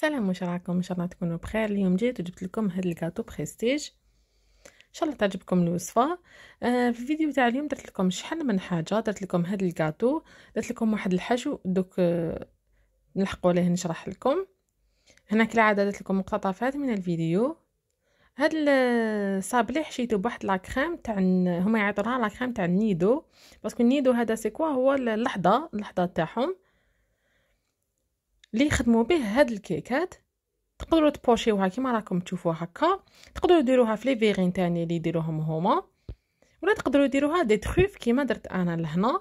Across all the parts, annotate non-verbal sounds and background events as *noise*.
سلام واش راكم ان شاء الله تكونوا بخير اليوم جيت وجبت لكم هاد الكاطو بريستيج ان شاء الله تعجبكم الوصفه آه في الفيديو تاع اليوم درت لكم شحال من حاجه درت لكم هاد الكاطو درت لكم واحد الحشو دوك آه نلحقوا عليه نشرح لكم هنا كالعاده درت لكم مقتطفات من الفيديو هاد الصابلي آه، حشيتو بواحد لا كريم تاع هما يعيطولها لا كريم تاع النيدو باسكو النيدو هذا سي كوا هو اللحظه اللحظه تاعهم اللي يخدموا به هاد الكيكات تقدروا تبوشيوها كيما راكم تشوفوا هكا تقدروا ديروها في لي فيغين تاني اللي يديروهم هما ولا تقدروا ديروها دي تخوف كيما درت انا لهنا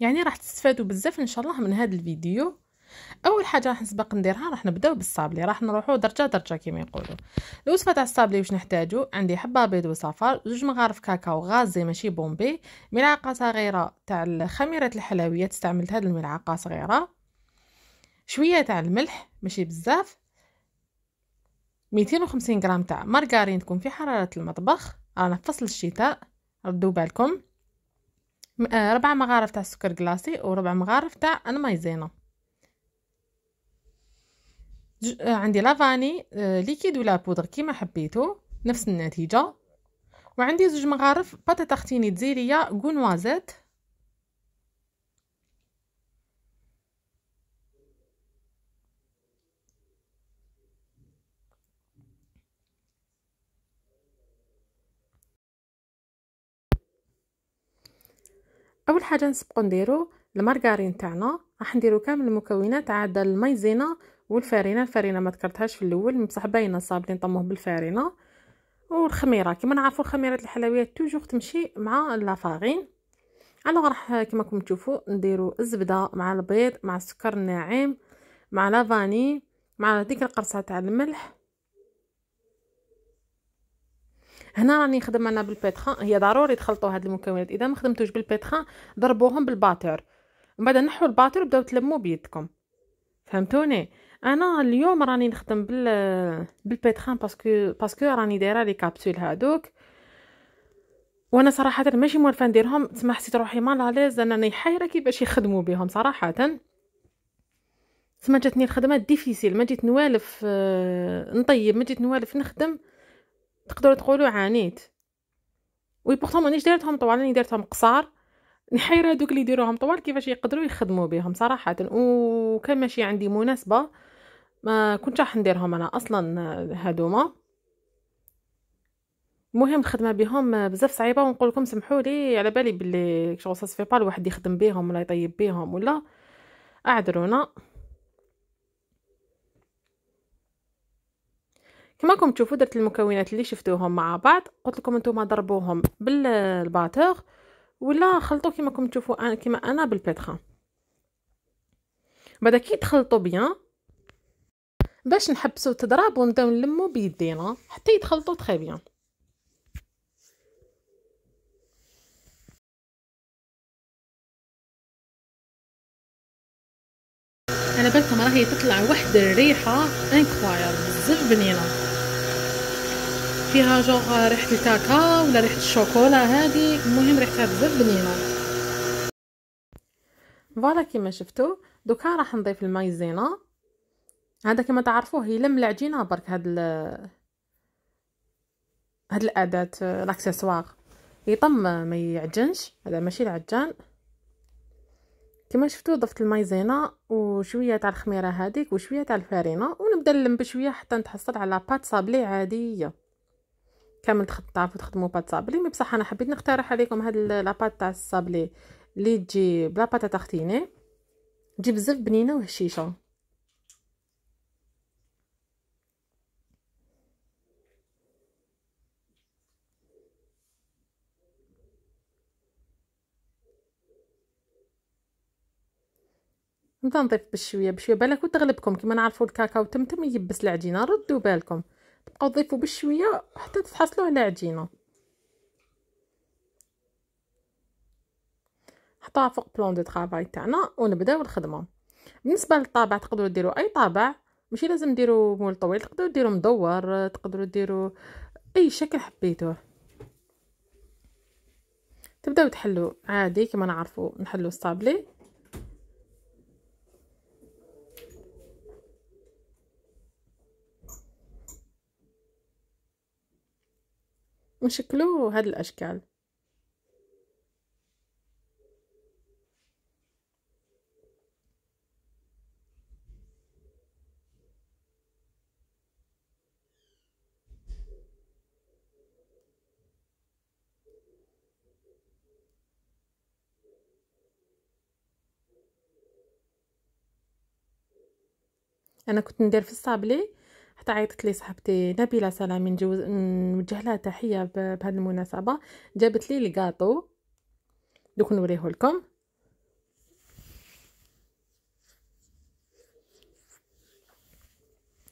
يعني راح تستفادوا بزاف ان شاء الله من هذا الفيديو اول حاجه راح نسبق نديرها راح نبداو بالصابلي راح نروحو درجه درجه كيما يقولوا الوصفه تاع الصابلي واش نحتاجو عندي حبه بيض وصفار زوج مغارف كاكاو غازي ماشي بومبي ملعقه صغيره تاع خميره الحلويات استعملت هذه الملعقه صغيره شويه تاع الملح ماشي بزاف 250 غرام تاع مارغارين تكون في حراره المطبخ رانا في فصل الشتاء ردوا بالكم آه، ربع مغارف تاع السكر كلاصي وربع مغارف تاع المايزينا آه، عندي لافاني آه، ليكيد ولا بودر كيما حبيتو نفس النتيجة وعندي زوج مغارف باتاتارتيني تزيرية كونوازيت اول حاجه نسبقو نديرو المارغارين تاعنا راح نديرو كامل المكونات عاد المايزينا والفارينه الفارينه ما ذكرتهاش في الاول بصح باينه صابلين طموه نطموه بالفارينه والخميره كما نعرفوا الخميرات الحلويات توجور تمشي مع لافاغين الوغ راح كما راكم تشوفوا نديروا الزبده مع البيض مع السكر الناعم مع لافاني مع هذيك القرصه تاع الملح هنا راني نخدم انا بالبيتخان هي ضروري تخلطوا هاد المكونات اذا ما خدمتوش بالبيتخان ضربوهم بالباتور من بعد نحوا الباتور بداو تلموا بيدكم فهمتوني انا اليوم راني نخدم بال بالبيتخان باسكو باسكو راني دايره لي كابسول هادوك وانا صراحه ماشي موالفه نديرهم تما حسيت روحي ما لاليز انني حيره كيفاش يخدموا بهم صراحه تما جاتني الخدمه ديفيسيل ما جيت نوالف آه، نطيب ما جيت نوالف نخدم تقدروا تقولوا عانيت وي بورتو مانيش دارتهم طوال راني دارتهم قصار نحيره دوك اللي يديروهم طوال كيفاش يقدروا يخدموا بهم صراحه وكان ماشي عندي مناسبه ما كنت راح نديرهم انا اصلا هادوما المهم الخدمه بهم بزاف صعيبه ونقول لكم سمحوا لي على بالي بلي شغل ساسفي با الواحد يخدم بهم ولا يطيب بهم ولا اعذرونا كما راكم تشوفوا درت المكونات اللي شفتوهم مع بعض قلت لكم نتوما ضربوهم بالباتور ولا خلطوا كما راكم تشوفوا كما انا بالبيتخا بعدا كي تخلطوا بيان باش نحبسو التضراب ونبداو نلمو بيدينا حتى يتخلطو تري بيان على بالكم راهي تطلع واحد الريحه انكرويابل بزاف بنينه فيها جوغ ريحه الكاكاو ولا ريحه الشوكولا هذه المهم ريحتها بزاف بنينه فوالا كيما شفتو دوكا راح نضيف المايزينا هذا كما تعرفوه يلم العجينه برك هاد ال هاد الاداه لاكسيسوار يطم ما يعجنش هذا ماشي العجان كما شفتو ضفت المايزينا وشويه تاع الخميره هاديك وشويه تاع الفارينه ونبدا نلم بشويه حتى نتحصل على بات صابلي عاديه كامل تعرفوا تخدموا بات صابلي مي بصح انا حبيت نقترح عليكم هاد لاباط تاع الصابلي اللي تجي بلا باتا تختيني تجي بزاف بنينه وهشيشه نبدا نضيف بشويه بشويه بالك وتغلبكم كيما نعرفوا الكاكاو تمتم يبس العجينه ردوا بالكم بقاو ضيفوا بشويه حتى تحصلو على عجينه حطها فوق بلون دو طرافاي تاعنا ونبداو الخدمه بالنسبه للطابع تقدروا ديروا اي طابع ماشي لازم ديروا مول طويل تقدروا ديروا مدور تقدروا ديروا اي شكل حبيتوه تبداو تحلوا عادي كما نعرفوا نحلوا الصابلي ونشكلوه هاد الأشكال انا كنت ندير في الصابلي حتى عيطت لي صاحبتي نبيله سلامي نجوز نوجه لها تحيه بهذه المناسبه جابت لي الكاطو دوك نوريه لكم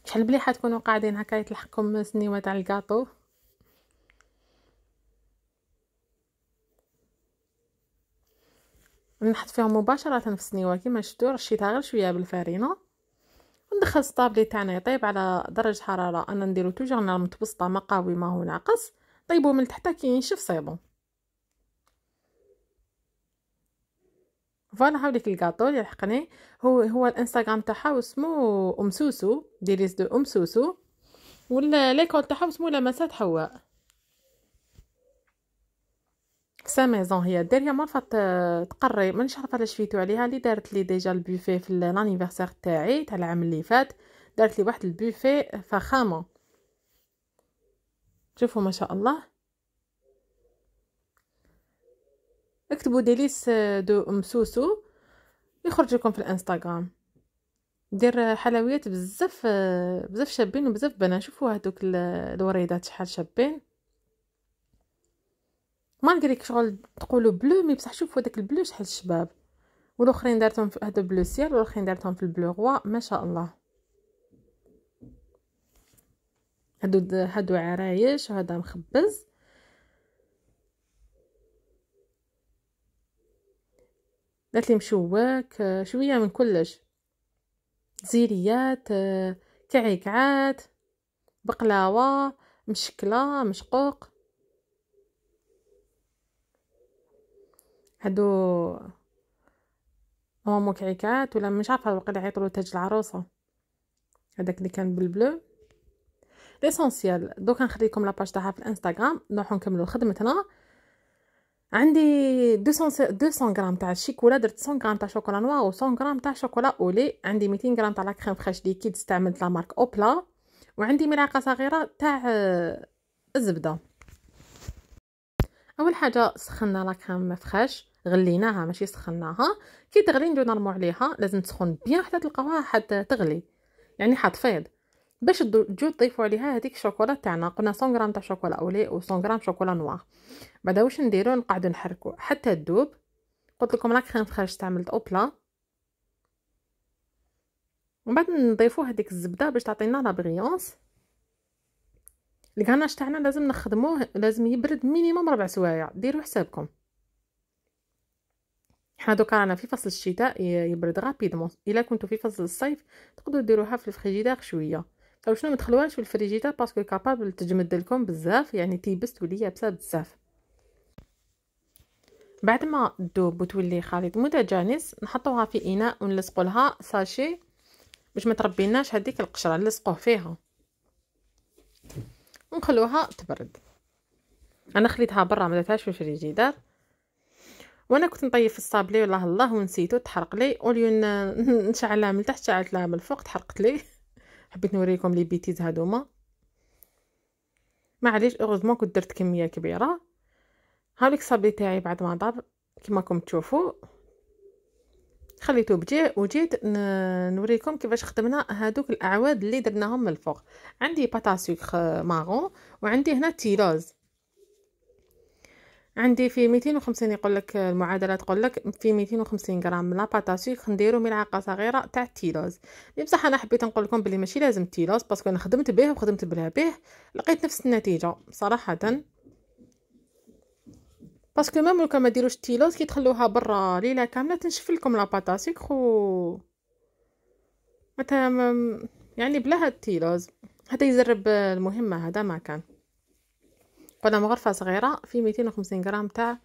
شحال مليحه تكونوا قاعدين هكا يتلحقكم سنيوه تاع الكاطو نحط فيهم مباشره في السنيوه كيما شفتوا رشيتها غير شويه بالفارينه ندخل الطابلي تاعنا يطيب على درجه حراره انا نديرو توجور نار متوسطه ما قوي ما هو ناقص طيبو من تحت كي ينشف صيبو فوالا هاوليك الكاطو اللي لحقني هو هو الانستغرام تاعها اسمو ام سوسو ديريس دو ام سوسو ولا ليكول تاعها اسمو لمسات حواء سا ميزون هي الداريه آه، ما فات تقري من شرفه علاش فيتو عليها اللي دارت لي ديجا البوفيه في لانيفرسير تاعي تاع العام اللي فات دارت لي واحد البوفيه فخامه شوفوا ما شاء الله اكتبوا ديليس آه، دو سوسو يخرج لكم في الانستغرام دير آه، حلويات بزاف بزاف شابين وبزاف بنات شوفوا هذوك الوريدات شحال شابين مالغريك شغل تقولوا بلو مي بصح شوفوا داك البلو شحال شباب والاخرين دارتهم في هذا بلو سيال والاخرين دارتهم في البلو غوا ما شاء الله هادو هادو عرايش وهذا مخبز درت لي مشواك شويه من كلش زيريات كعكعات بقلاوه مشكله مشقوق هادو هما مكعكات ولا مش عارفه واقيلا عيطولو تاج العروسه هذاك اللي كان بالبلو ليسونسيال دوكا نخليكم لاباج تاعها في الانستغرام نروحو نكملو خدمتنا عندي 200 200 غرام تاع الشيكولا درت 100 غرام تاع شوكولا نوار و 100 غرام تاع شوكولا اولي عندي 200 غرام تاع لا كريم فريش ليكيد استعملت لا مارك اوبلا وعندي ملعقه صغيره تاع آه، الزبده اول حاجه سخنا لا كريم فريش غليناها ماشي سخناها كي تغلي نبداو نرمو عليها لازم تسخن بيان حتى تلقاوها حتى تغلي يعني حتفيض باش تجو تضيفوا عليها هذيك الشوكولا تاعنا قلنا 100 غرام تاع شوكولا اولي و 100 غرام شوكولا نوار بعدا واش نديرو نقعدو نحركو حتى تذوب قلت لكم راه كريم فريش استعملت اوبلا ومن بعد نضيفو هذيك الزبده باش تعطينا لا بريونس الكاناش تاعنا لازم نخدموه لازم يبرد مينيموم ربع سوايع ديروا حسابكم حنا دوكا رانا في فصل الشتاء يبرد غابيدمون الا كنتو في فصل الصيف تقدروا ديروها في الفريجيدير شويه او شنو ما تخلوهاش في الفريجيدير باسكو كابابل تجمد لكم بزاف يعني تيبس تولي يابسه بزاف بعد ما تذوب وتولي خليط متجانس نحطوها في اناء ونلصقوا لها ساشي باش ما تربيناش هذيك القشره نلصقوه فيها ونخلوها تبرد انا خليتها برا ما درتهاش في الفريجيدير وانا كنت نطيب في الصابلي والله الله ونسيتو تحرق لي اوليو نشعلها *laughs* من تحت شعلتها من الفوق تحرقت لي *laughs* حبيت نوريكم لي بيتيز هادوما معليش اوغوزمون كنت درت كميه كبيره ليك الصابلي تاعي بعد ما دار كيما راكم تشوفوا خليته بجي وجيت نوريكم كيفاش خدمنا هادوك الاعواد اللي درناهم من الفوق عندي باتا سوكر آه، مارون وعندي هنا تيلوز عندي في 250 يقول لك المعادله تقول لك في 250 غرام من لاباطاسيك نديرو ملعقه صغيره تاع التيلوز بصح انا حبيت نقول لكم بلي ماشي لازم التيلوز باسكو انا خدمت به وخدمت بلا به لقيت نفس النتيجه صراحه باسكو ميم لو ما ديروش التيلوز كي تخلوها برا ليله كامله تنشف لكم لاباطاسيك و متى يعني بلا هاد التيلوز هذا يزرب المهمه هذا ما كان قدام غرفة صغيرة في ميتين غرام تاع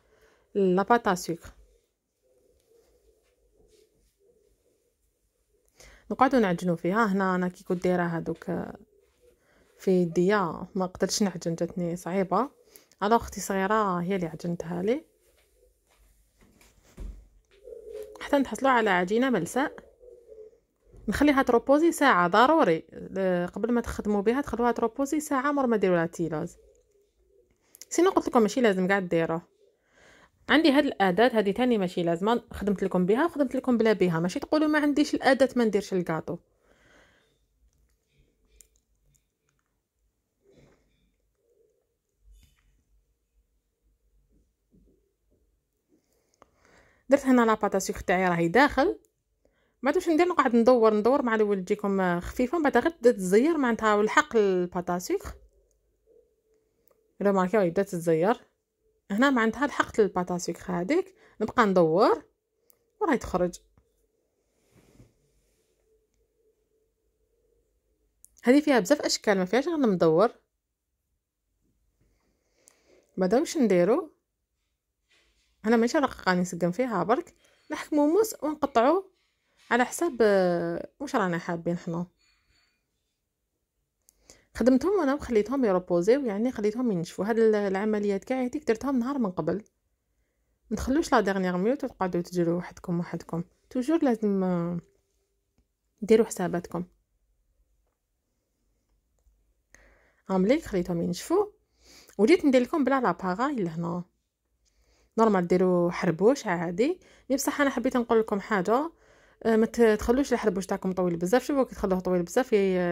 لاباتا سوكر نقعدو نعجنو فيها هنا انا كي كنت دايره هادوك في يديا ما قدرتش نعجن جاتني صعيبه على اختي صغيره هي اللي عجنتها لي حتى نتحصلوا على عجينه ملساء نخليها تروبوزي ساعه ضروري آه، قبل ما تخدموا بها تخلوها تروبوزي ساعه مر ما ديروا لها تيلوز سينو قلت لكم ماشي لازم قاعد ديروه عندي هاد الاداه هادي تاني ماشي لازمه خدمت لكم بها وخدمت لكم بلا بها ماشي تقولوا ما عنديش الاداه ما نديرش الكاطو درت هنا لاباطا سوكر تاعي راهي داخل ما واش ندير نقعد ندور ندور مع الاول تجيكم خفيفه من بعد غير تزير معناتها والحق الباطا سوكر الا ماركاو يبدا تتزير هنا مع انتهاء لحقت الباتاسيك هذيك نبقى ندور وراهي تخرج هذه فيها بزاف اشكال ما فيهاش غير ندور بعدا واش نديرو انا ماشي رقاقه نسقم فيها برك نحكمو موس ونقطعو على حساب آه، واش رانا حابين حنا خدمتهم انا وخليتهم يروبوزيو يعني خليتهم ينشفوا هاد العمليات كاع هذيك درتهم نهار من قبل ما تخلوش لا ديرنيغ ميوت تقعدوا تجروا وحدكم وحدكم توجور لازم آه، ديروا حساباتكم عملي آه، خليتهم ينشفوا وليت ندير لكم بلا لاباغاي لهنا نورمال ديروا حربوش عادي مي بصح انا حبيت نقول لكم حاجه آه، ما تخلوش الحربوش تاعكم طويل بزاف شوفوا كي تخلوه طويل بزاف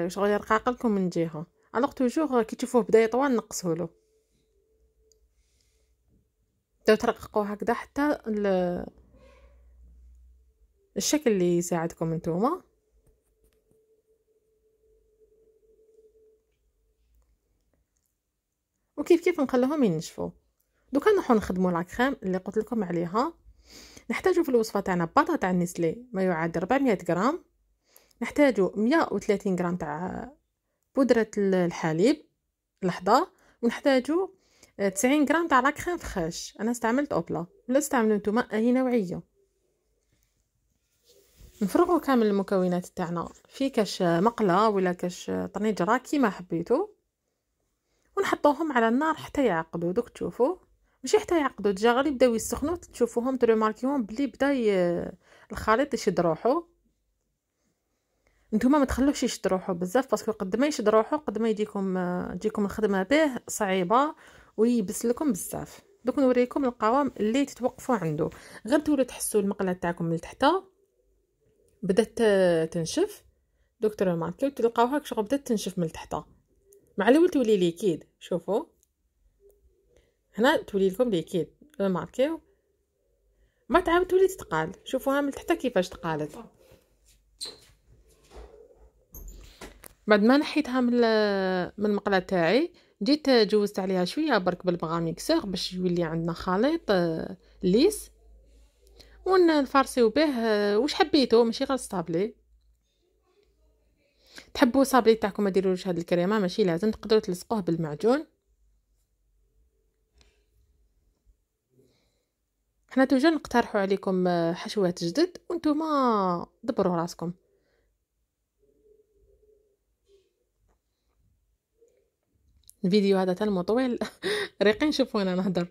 شغل يرقاق لكم من جهه الوغ توجور كي تشوفوه بدا يطوى نقصولو له بداو ترققوا هكذا حتى الشكل اللي يساعدكم نتوما وكيف كيف نخلوهم ينشفوا دوكا نروحو نخدمو لاكريم اللي قلت لكم عليها نحتاجو في الوصفه تاعنا بطاطا تاع نسلي ما يعادل 400 غرام نحتاجو 130 غرام تاع بودرة الحليب لحظة ونحتاجو آه، تسعين غرام تاع لاكريم فخاش انا استعملت اوبلا ولا استعملوا نتوما اي نوعيه نفرغوا كامل المكونات تاعنا في كاش آه، مقله ولا كاش آه، طنجره كيما حبيتو ونحطوهم على النار حتى يعقدوا دوك تشوفوا ماشي حتى يعقدوا ديجا غير يبداو يسخنوا تشوفوهم تروماركيهم بلي بدا الخليط يشد روحو نتوما ما تخلوش يشد روحو بزاف باسكو قد ما يشد روحو قد ما يجيكم تجيكم الخدمه به صعيبه ويبس لكم بزاف دوك نوريكم القوام اللي تتوقفوا عنده غير تولوا تحسوا المقله تاعكم من تحت بدات تنشف دوك ما ما تلقاوها شغل بدات تنشف من تحت مع الاول تولي ليكيد شوفوا هنا تولي لكم ليكيد ماركيو ما تعاود تولي تتقال شوفوها من تحت كيفاش تقالت بعد ما نحيتها من من المقله تاعي جيت جوزت عليها شويه برك بالبغا باش يولي عندنا خليط آه، ليس ونفرسيو به آه، واش حبيتو ماشي غير الصابلي تحبوا الصابلي تاعكم ما ديرولوش هاد الكريمه ماشي لازم تقدروا تلصقوه بالمعجون حنا توجور نقترحوا عليكم آه، حشوات جدد وانتم دبروا راسكم الفيديو هذا تلمو طويل *laughs* ريقين نشوف وانا نهضر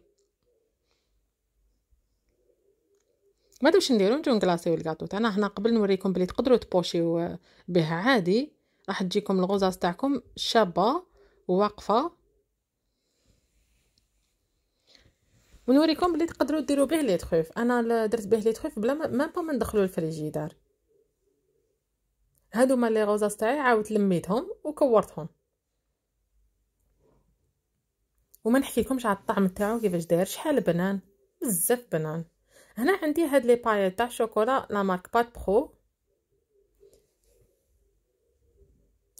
ما دوش نديرو نجيو نكلاصيو الكاطو تاعنا هنا قبل نوريكم بلي تقدروا تبوشيو به عادي راح تجيكم الغوزاز تاعكم شابه واقفه ونوريكم بلي تقدروا ديروا به لي تخوف انا درت به لي تخوف بلا ما با ما ندخلو الفريجيدار هادو ما لي غوزاز تاعي عاودت لميتهم وكورتهم وما لكمش على الطعم تاعو كيفاش داير شحال بنان بزاف بنان هنا عندي هاد لي بايات تاع شوكولا لا مارك بات برو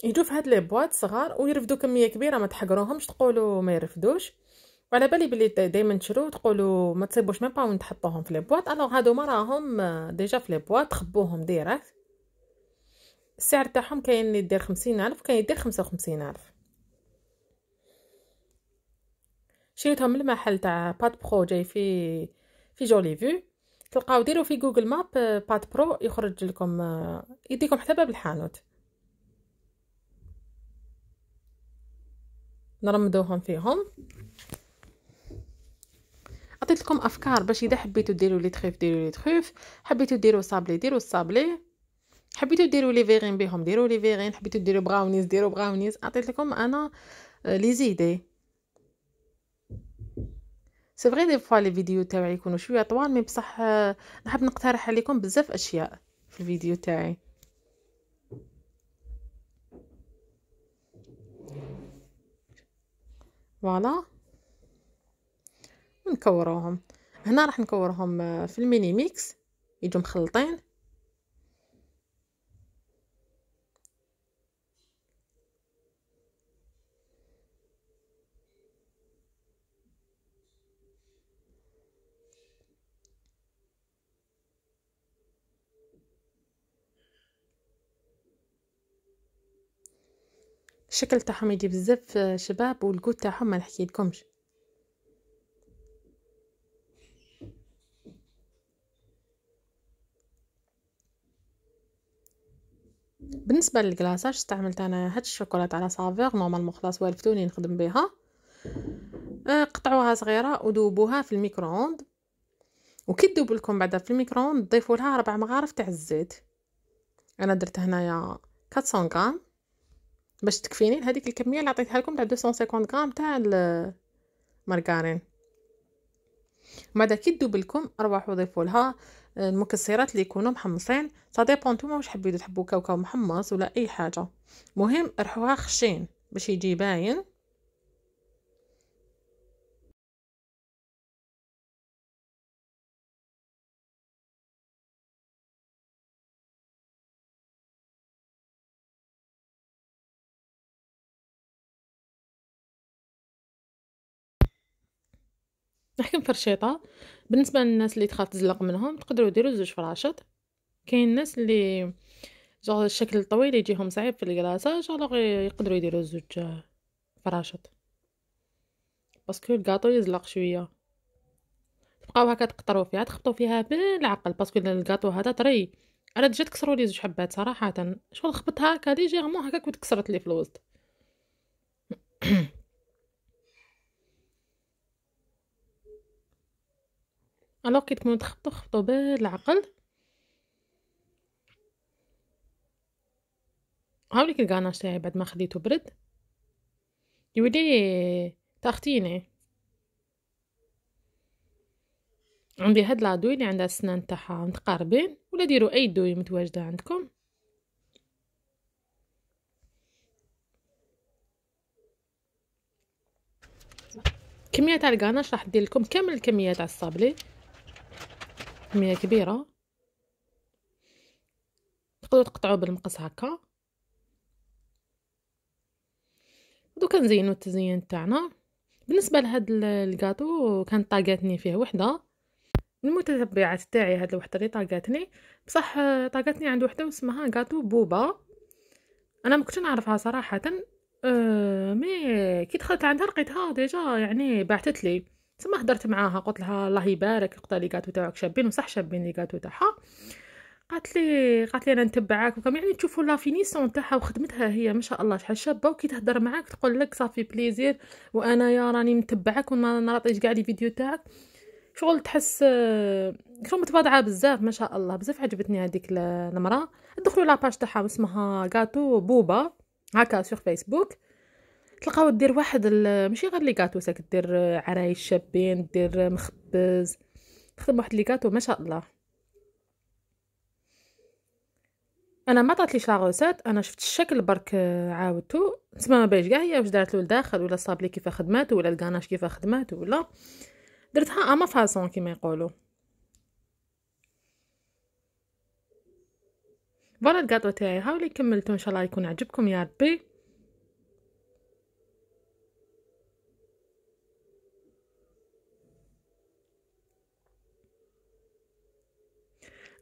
يجو في هاد لي بواط صغار ويرفدو كميه كبيره ما تحقروهمش تقولوا ما يرفدوش وعلى بالي بلي دائما تشرو تقولوا ما تصيبوش ميم با وين تحطوهم في لي بواط الوغ هادوما راهم آه، ديجا في لي بواط خبوهم ديريكت السعر تاعهم كاين اللي يدير 50000 وكاين اللي يدير 55000 شريتهم من المحل تاع بات برو جاي في في جولي فيو تلقاو ديروا في جوجل ماب بات برو يخرج لكم آه، يديكم حتى باب الحانوت نرمدوهم فيهم عطيت لكم افكار باش اذا حبيتو ديروا لي تخيف ديروا لي تخيف حبيتو ديروا صابلي ديروا الصابلي حبيتو ديروا لي فيغين بهم ديروا لي فيغين حبيتو ديروا براونيز ديروا براونيز عطيت لكم انا آه، لي زيدي سي فري دي فوا لي فيديو تاعي يكونوا شويه طوال مي بصح نحب نقترح عليكم بزاف اشياء في الفيديو تاعي فوالا نكوروهم هنا راح نكورهم آه، في الميني ميكس يجوا مخلطين الشكل تاعهم يجي بزاف آه، شباب والقوت تاعهم ما نحكي لكمش بالنسبه للكلاصاج استعملت انا هاد الشوكولاط على سافور نورمالمون خلاص والفتوني نخدم بها آه، قطعوها صغيره وذوبوها في الميكرووند وكي تذوب لكم بعدا في الميكرووند ضيفوا لها ربع مغارف تاع الزيت انا درت هنايا 400 غرام باش تكفيني هذيك الكميه اللي عطيتها لكم تاع 250 غرام تاع المارغارين ماذا كي دوبلكم لكم ربحوا ضيفوا لها آه، المكسرات اللي يكونوا محمصين سا ديبون نتوما واش حبيتو تحبوا كاوكاو محمص ولا اي حاجه مهم رحوها خشين باش يجي باين نحكم فرشيطه بالنسبه للناس اللي تخاف تزلق منهم تقدروا ديروا زوج فراشط كاين الناس اللي جوغ الشكل الطويل يجيهم صعيب في الكلاصه جوغ يقدروا يديروا زوج فراشط باسكو الكاطو يزلق شويه تبقاو هكا تقطرو فيها تخبطو فيها بالعقل باسكو الكاطو هذا طري انا ديجا تكسرو لي زوج حبات صراحه شغل خبطها هكا ليجيرمون هكاك وتكسرت لي في الوسط *clears throat* الوغ كي تكونوا تخبطوا خبطوا بالعقل هاوليك الكاناش تاعي بعد ما خديتو برد يولي تاختيني عندي هاد لادوي اللي عندها السنان تاعها متقاربين ولا ديروا اي دوي متواجده عندكم كميه تاع الكاناش راح ندير لكم كامل الكميه تاع الصابلي كمية كبيرة تقدروا تقطعوا بالمقص هكا دوكا نزينو التزيين تاعنا بالنسبه لهاد الكاطو كان طاقاتني فيه وحده المتتبعات تاعي هاد الوحده اللي طاقاتني بصح طاقاتني عند وحده واسمها كاطو بوبا انا ما كنتش نعرفها صراحه أه مي كي دخلت عندها لقيتها ديجا يعني بعثت لي تما هضرت معاها قلت لها الله يبارك قلت لي كاتو تاعك شابين وصح شابين لي كاتو تاعها قالت لي قالت لي انا نتبعك وكم يعني تشوفوا لا فينيسون تاعها وخدمتها هي ما شاء الله شحال شابه وكي تهضر معاك تقول لك صافي بليزير وانا يا راني نتبعك وما نعطيش كاع لي فيديو تاعك شغل تحس شغل متواضعه بزاف ما شاء الله بزاف عجبتني هذيك المراه دخلوا لاباج تاعها اسمها كاتو بوبا هكا سور فيسبوك تلقاو دير واحد ماشي غير لي كاطو ساك دير عرايش شابين دير مخبز تخدم واحد لي كاطو ما شاء الله انا ما طاتليش لا غوسيت انا شفت الشكل برك آه، عاودتو تما ما بايش كاع هي واش دارت له لداخل ولا صابلي كيف خدمات ولا الكاناش كيف خدمات ولا درتها اما فاصون كيما يقولوا فوالا الكاطو تاعي هاولي كملتو ان شاء الله يكون عجبكم يا ربي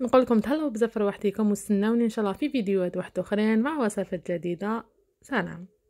نقول لكم تهلاو بزاف روحتيكم وستناوني ان شاء الله في فيديوهات واحد اخرين مع وصفات جديده سلام